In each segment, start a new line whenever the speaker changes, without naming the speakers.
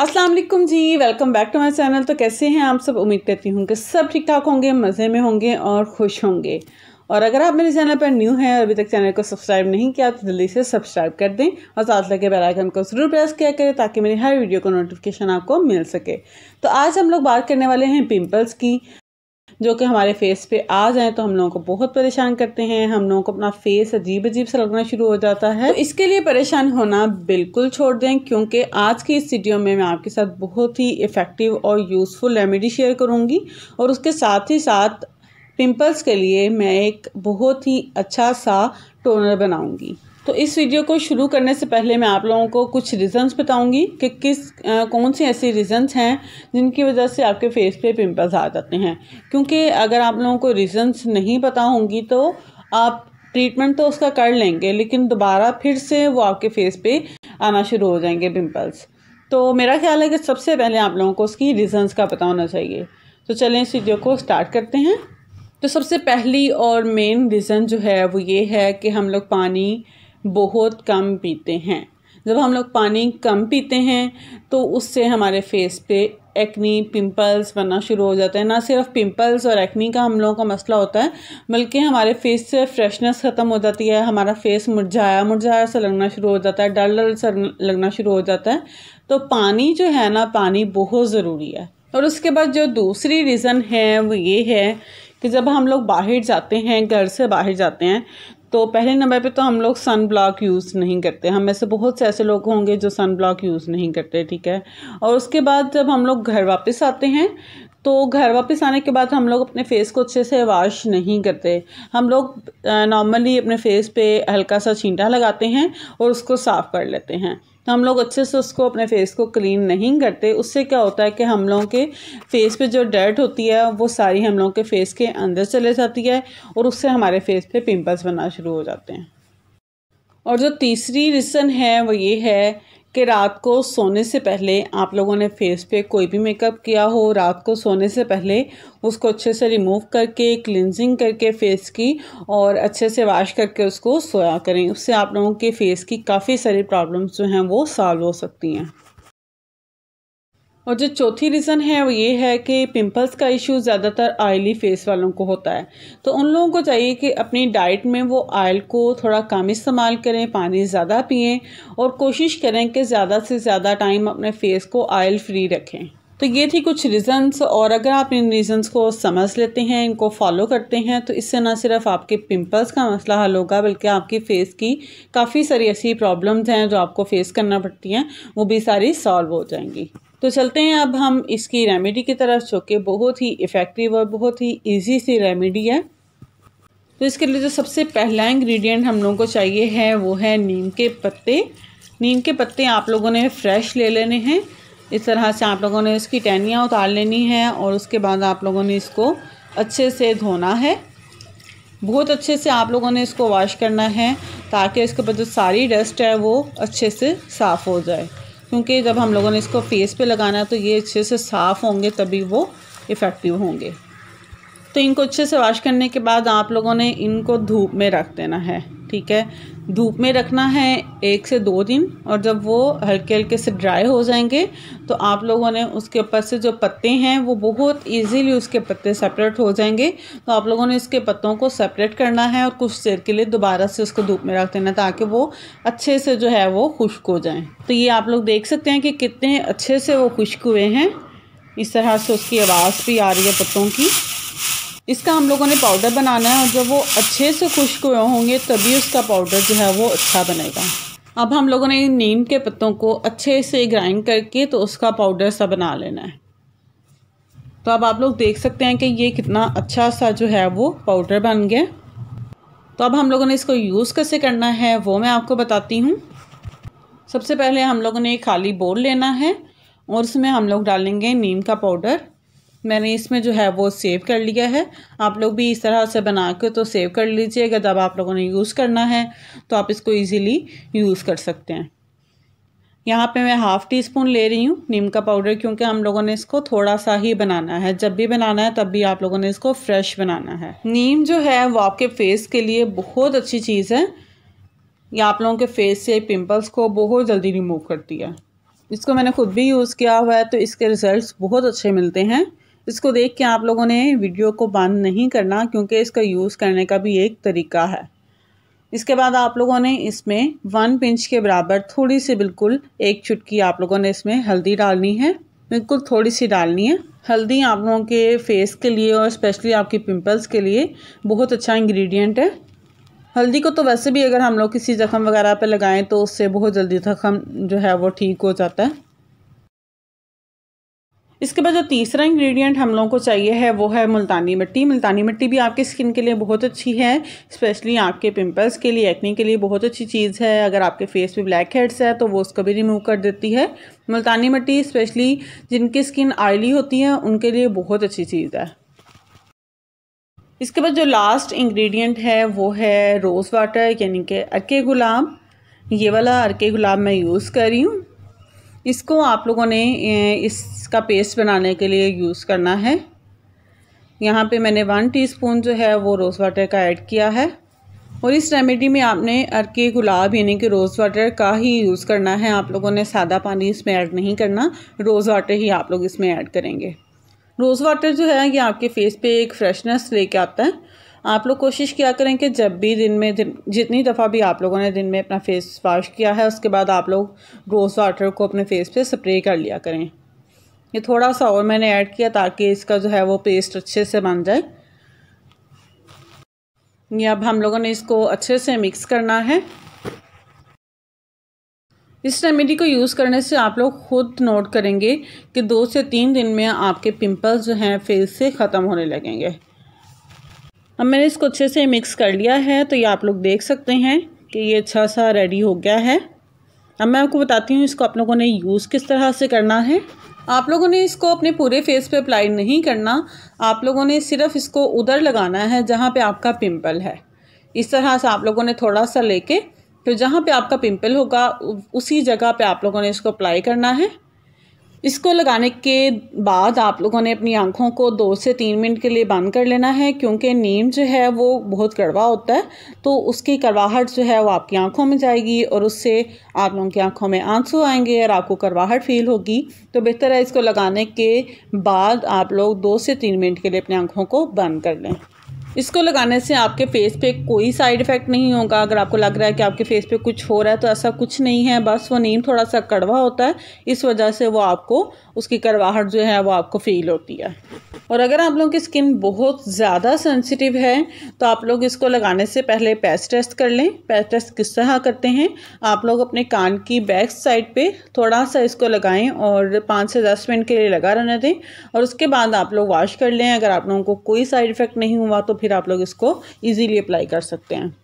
Aslam ji welcome back to my channel तो कैसे हैं आप सब उम्मीद करती हूँ कि सब ठीक ठाक होंगे मज़े में होंगे और खुश होंगे और अगर आप मेरे चैनल पर न्यू हैं और अभी तक चैनल को सब्सक्राइब नहीं किया तो जल्दी से सब्सक्राइब कर दें और साथ लगे बेल आइकन को ज़रूर प्रेस किया करें ताकि मेरी हर वीडियो का नोटिफिकेशन आपको मिल सके तो आज हम लोग बात करने वाले हैं पिंपल्स की जो कि हमारे फेस पे आ जाएँ तो हम लोगों को बहुत परेशान करते हैं हम लोगों को अपना फेस अजीब अजीब सा लगना शुरू हो जाता है तो इसके लिए परेशान होना बिल्कुल छोड़ दें क्योंकि आज की इस वीडियो में मैं आपके साथ बहुत ही इफ़ेक्टिव और यूज़फुल रेमेडी शेयर करूँगी और उसके साथ ही साथ पिंपल्स के लिए मैं एक बहुत ही अच्छा सा टोनर बनाऊँगी तो इस वीडियो को शुरू करने से पहले मैं आप लोगों को कुछ रीज़न्स बताऊंगी कि किस आ, कौन सी ऐसी रीज़न्स हैं जिनकी वजह से आपके फेस पे पिंपल्स आ जाते हैं क्योंकि अगर आप लोगों को रीज़न्स नहीं पता होंगी तो आप ट्रीटमेंट तो उसका कर लेंगे लेकिन दोबारा फिर से वो आपके फेस पे आना शुरू हो जाएंगे पिम्पल्स तो मेरा ख्याल है कि सबसे पहले आप लोगों को उसकी रीज़न्स का पता होना चाहिए तो चलें इस वीडियो को स्टार्ट करते हैं तो सबसे पहली और मेन रीज़न जो है वो ये है कि हम लोग पानी बहुत कम पीते हैं जब हम लोग पानी कम पीते हैं तो उससे हमारे फेस पे एक्नी पिंपल्स बनना शुरू हो जाते हैं ना सिर्फ पिंपल्स और एक्नी का हम लोगों का मसला होता है बल्कि हमारे फेस से फ्रेशनेस ख़त्म हो जाती है हमारा फेस मुरझाया मुरझाया सा लगना शुरू हो जाता है डल डल सा लगना शुरू हो जाता है तो पानी जो है ना पानी बहुत ज़रूरी है और उसके बाद जो दूसरी रीज़न है वो ये है कि जब हम लोग बाहर जाते हैं घर से बाहर जाते हैं तो पहले नंबर पे तो हम लोग सन ब्लॉक यूज़ नहीं करते हम में से बहुत से ऐसे लोग होंगे जो सन ब्लॉक यूज़ नहीं करते ठीक है और उसके बाद जब हम लोग घर वापस आते हैं तो घर वापस आने के बाद हम लोग अपने फेस को अच्छे से वॉश नहीं करते हम लोग नॉर्मली अपने फेस पे हल्का सा छींटा लगाते हैं और उसको साफ़ कर लेते हैं तो हम लोग अच्छे से उसको अपने फेस को क्लीन नहीं करते उससे क्या होता है कि हम लोगों के फेस पे जो डर्ट होती है वो सारी हम लोगों के फेस के अंदर चले जाती है और उससे हमारे फेस पर पिम्पल्स बनना शुरू हो जाते हैं और जो तीसरी रीज़न है वो ये है कि रात को सोने से पहले आप लोगों ने फेस पे कोई भी मेकअप किया हो रात को सोने से पहले उसको अच्छे से रिमूव करके क्लिनजिंग करके फेस की और अच्छे से वॉश करके उसको सोया करें उससे आप लोगों के फेस की काफ़ी सारी प्रॉब्लम्स जो हैं वो सॉल्व हो सकती हैं और जो चौथी रीज़न है वो ये है कि पिंपल्स का इशू ज़्यादातर ऑयली फेस वालों को होता है तो उन लोगों को चाहिए कि अपनी डाइट में वो ऑयल को थोड़ा कम इस्तेमाल करें पानी ज़्यादा पिएँ और कोशिश करें कि ज़्यादा से ज़्यादा टाइम अपने फेस को ऑयल फ्री रखें तो ये थी कुछ रीज़न्स और अगर आप इन रीज़न्स को समझ लेते हैं इनको फॉलो करते हैं तो इससे ना सिर्फ आपके पिंपल्स का मसला हल होगा बल्कि आपकी फ़ेस की काफ़ी सारी ऐसी प्रॉब्लम्स हैं जो आपको फ़ेस करना पड़ती हैं वो भी सारी सॉल्व हो जाएंगी तो चलते हैं अब हम इसकी रेमेडी की तरफ जो कि बहुत ही इफ़ेक्टिव और बहुत ही इजी सी रेमेडी है तो इसके लिए जो सबसे पहला इंग्रेडिएंट हम लोगों को चाहिए है वो है नीम के पत्ते नीम के पत्ते आप लोगों ने फ्रेश ले लेने हैं इस तरह से आप लोगों ने इसकी टहनियाँ उतार लेनी है और उसके बाद आप लोगों ने इसको अच्छे से धोना है बहुत अच्छे से आप लोगों ने इसको वॉश करना है ताकि इसके ऊपर जो सारी डस्ट है वो अच्छे से साफ़ हो जाए क्योंकि जब हम लोगों ने इसको फेस पे लगाना है तो ये अच्छे से साफ़ होंगे तभी वो इफ़ेक्टिव होंगे तो इनको अच्छे से वॉश करने के बाद आप लोगों ने इनको धूप में रख देना है ठीक है धूप में रखना है एक से दो दिन और जब वो हल्के हल्के से ड्राई हो जाएंगे तो आप लोगों ने उसके ऊपर से जो पत्ते हैं वो बहुत इजीली उसके पत्ते सेपरेट हो जाएंगे तो आप लोगों ने इसके पत्तों को सेपरेट करना है और कुछ देर के लिए दोबारा से उसको धूप में रख देना ताकि वो अच्छे से जो है वो खुश्क हो जाएँ तो ये आप लोग देख सकते हैं कि कितने अच्छे से वो खुश्क हुए हैं इस तरह से उसकी आवाज़ भी आ रही है पत्तों की इसका हम लोगों ने पाउडर बनाना है और जब वो अच्छे से खुश्क हुए होंगे तभी उसका पाउडर जो है वो अच्छा बनेगा अब हम लोगों ने नीम के पत्तों को अच्छे से ग्राइंड करके तो उसका पाउडर सा बना लेना है तो अब आप लोग देख सकते हैं कि ये कितना अच्छा सा जो है वो पाउडर बन गया तो अब हम लोगों ने इसको यूज़ कैसे करना है वो मैं आपको बताती हूँ सबसे पहले हम लोगों ने खाली बोल लेना है और उसमें हम लोग डालेंगे नीम का पाउडर मैंने इसमें जो है वो सेव कर लिया है आप लोग भी इस तरह से बना के तो सेव कर लीजिएगा जब आप लोगों ने यूज़ करना है तो आप इसको इजीली यूज़ कर सकते हैं यहाँ पे मैं हाफ़ टी स्पून ले रही हूँ नीम का पाउडर क्योंकि हम लोगों ने इसको थोड़ा सा ही बनाना है जब भी बनाना है तब भी आप लोगों ने इसको फ्रेश बनाना है नीम जो है वो आपके फेस के लिए बहुत अच्छी चीज़ है ये आप लोगों के फेस से पिम्पल्स को बहुत जल्दी रिमूव करती है इसको मैंने खुद भी यूज़ किया हुआ है तो इसके रिज़ल्ट बहुत अच्छे मिलते हैं इसको देख के आप लोगों ने वीडियो को बंद नहीं करना क्योंकि इसका यूज़ करने का भी एक तरीका है इसके बाद आप लोगों ने इसमें वन पिंच के बराबर थोड़ी सी बिल्कुल एक चुटकी आप लोगों ने इसमें हल्दी डालनी है बिल्कुल थोड़ी सी डालनी है हल्दी आप लोगों के फेस के लिए और स्पेशली आपके पिंपल्स के लिए बहुत अच्छा इंग्रेडिएंट है हल्दी को तो वैसे भी अगर हम लोग किसी ज़ख़म वगैरह पे लगाएं तो उससे बहुत जल्दी जख्म जो है वो ठीक हो जाता है इसके बाद जो तीसरा इंग्रेडिएंट हम लोगों को चाहिए है वो है मुल्तानी मिट्टी मुल्तानी मिट्टी भी आपके स्किन के लिए बहुत अच्छी है स्पेशली आपके पिंपल्स के लिए एक्ने के लिए बहुत अच्छी चीज़ है अगर आपके फेस पे ब्लैक हेड्स है तो वो उसको भी रिमूव कर देती है मुल्तानी मिट्टी स्पेशली जिनकी स्किन ऑयली होती है उनके लिए बहुत अच्छी चीज़ है इसके बाद जो लास्ट इंग्रेडिएंट है वो है रोज़ वाटर यानी कि अरके गुलाब ये वाला अरके गुलाब मैं यूज़ कर रही हूँ इसको आप लोगों ने इसका पेस्ट बनाने के लिए यूज़ करना है यहाँ पे मैंने वन टीस्पून जो है वो रोज़ वाटर का ऐड किया है और इस रेमेडी में आपने अरके गुलाब यानी कि रोज़ वाटर का ही यूज़ करना है आप लोगों ने सादा पानी इसमें ऐड नहीं करना रोज़ वाटर ही आप लोग इसमें ऐड करेंगे रोज़ वाटर जो है ये आपके फेस पे एक फ्रेशनेस लेके आता है आप लोग कोशिश किया करें कि जब भी दिन में दिन, जितनी दफ़ा भी आप लोगों ने दिन में अपना फेस वॉश किया है उसके बाद आप लोग रोज़ वाटर को अपने फेस पे स्प्रे कर लिया करें ये थोड़ा सा और मैंने ऐड किया ताकि इसका जो है वो पेस्ट अच्छे से बन जाए ये अब हम लोगों ने इसको अच्छे से मिक्स करना है इस रेमेडी को यूज़ करने से आप लोग खुद नोट करेंगे कि दो से तीन दिन में आपके पिंपल्स जो हैं फेस से ख़त्म होने लगेंगे अब मैंने इसको अच्छे से मिक्स कर लिया है तो ये आप लोग देख सकते हैं कि ये अच्छा सा रेडी हो गया है अब मैं आपको बताती हूँ इसको आप लोगों ने यूज़ किस तरह से करना है आप लोगों ने इसको अपने पूरे फेस पे अप्लाई नहीं करना आप लोगों ने सिर्फ इसको उधर लगाना है जहाँ पे आपका पिंपल है इस तरह से आप लोगों ने थोड़ा सा लेके फिर जहाँ पे आपका पिंपल होगा उसी जगह पे आप लोगों ने इसको अप्लाई करना है इसको लगाने के बाद आप लोगों ने अपनी आँखों को दो से तीन मिनट के लिए बंद कर लेना है क्योंकि नीम जो है वो बहुत कड़वा होता है तो उसकी करवाहट जो है वो आपकी आँखों में जाएगी और उससे आप लोगों की आँखों में आंसू आएंगे और आपको करवाहट फील होगी तो बेहतर है इसको लगाने के बाद आप लोग दो से तीन मिनट के लिए अपनी आँखों को बंद कर लें इसको लगाने से आपके फेस पे कोई साइड इफ़ेक्ट नहीं होगा अगर आपको लग रहा है कि आपके फेस पे कुछ हो रहा है तो ऐसा कुछ नहीं है बस वो नीम थोड़ा सा कड़वा होता है इस वजह से वो आपको उसकी कड़वाहट जो है वो आपको फील होती है और अगर आप लोगों की स्किन बहुत ज़्यादा सेंसिटिव है तो आप लोग इसको लगाने से पहले पैस टेस्ट कर लें पैस टेस्ट किस तरह करते हैं आप लोग अपने कान की बैक साइड पर थोड़ा सा इसको लगाएँ और पाँच से दस मिनट के लिए लगा रहने दें और उसके बाद आप लोग वॉश कर लें अगर आप लोगों को कोई साइड इफ़ेक्ट नहीं हुआ तो फिर आप लोग इसको ईजीली अप्लाई कर सकते हैं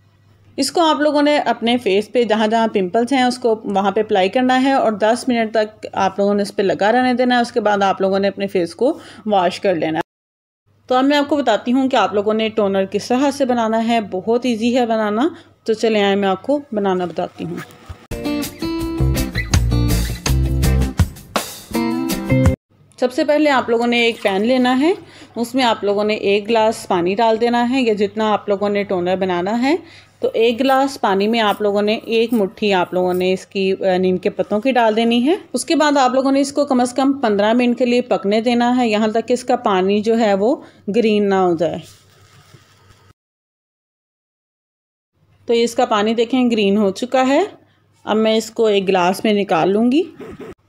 इसको आप लोगों ने अपने फेस पे जहाँ जहाँ पिंपल्स हैं उसको वहाँ पे अप्लाई करना है और 10 मिनट तक आप लोगों ने इस पर लगा रहने देना है उसके बाद आप लोगों ने अपने फेस को वॉश कर लेना है तो अब मैं आपको बताती हूँ कि आप लोगों ने टोनर किस तरह से बनाना है बहुत ईजी है बनाना तो चले आए मैं आपको बनाना बताती हूँ सबसे पहले आप लोगों ने एक पैन लेना है उसमें आप लोगों ने एक गिलास पानी डाल देना है या जितना आप लोगों ने टोनर बनाना है तो एक गिलास पानी में आप लोगों ने एक मुट्ठी आप लोगों ने इसकी नीम के पत्तों की डाल देनी है उसके बाद आप लोगों ने इसको कम से कम पंद्रह मिनट के लिए पकने देना है यहाँ तक कि इसका पानी जो है वो ग्रीन ना हो जाए तो इसका पानी देखें ग्रीन हो चुका है अब मैं इसको एक गिलास में निकाल लूँगी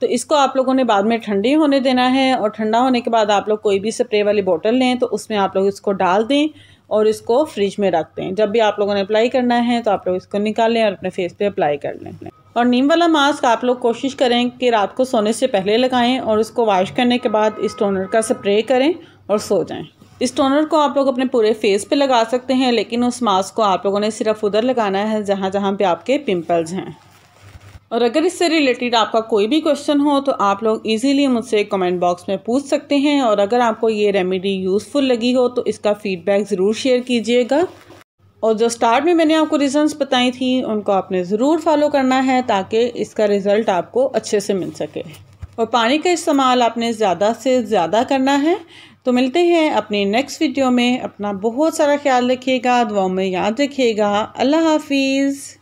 तो इसको आप लोगों ने बाद में ठंडी होने देना है और ठंडा होने के बाद आप लोग कोई भी स्प्रे वाली बोतल लें तो उसमें आप लोग इसको डाल दें और इसको फ्रिज में रख दें जब भी आप लोगों ने अप्लाई करना है तो आप लोग इसको निकाल लें और अपने फेस पे अप्लाई कर लें और नीम वाला मास्क आप लोग कोशिश करें कि रात को सोने से पहले लगाएँ और उसको वॉश करने के बाद इस टोनर का स्प्रे करें और सो जाएँ इस टोनर को आप लोग अपने पूरे फेस पे लगा सकते हैं लेकिन उस मास्क को आप लोगों ने सिर्फ उधर लगाना है जहाँ जहाँ पे आपके पिंपल्स हैं और अगर इससे रिलेटेड आपका कोई भी क्वेश्चन हो तो आप लोग इजीली मुझसे कमेंट बॉक्स में पूछ सकते हैं और अगर आपको ये रेमेडी यूज़फुल लगी हो तो इसका फीडबैक ज़रूर शेयर कीजिएगा और जो स्टार्ट में मैंने आपको रीजंस बताई थी उनको आपने ज़रूर फॉलो करना है ताकि इसका रिज़ल्ट आपको अच्छे से मिल सके और पानी का इस्तेमाल आपने ज़्यादा से ज़्यादा करना है तो मिलते हैं अपनी नेक्स्ट वीडियो में अपना बहुत सारा ख्याल रखिएगा दुआ में याद रखिएगा अल्लाह हाफिज़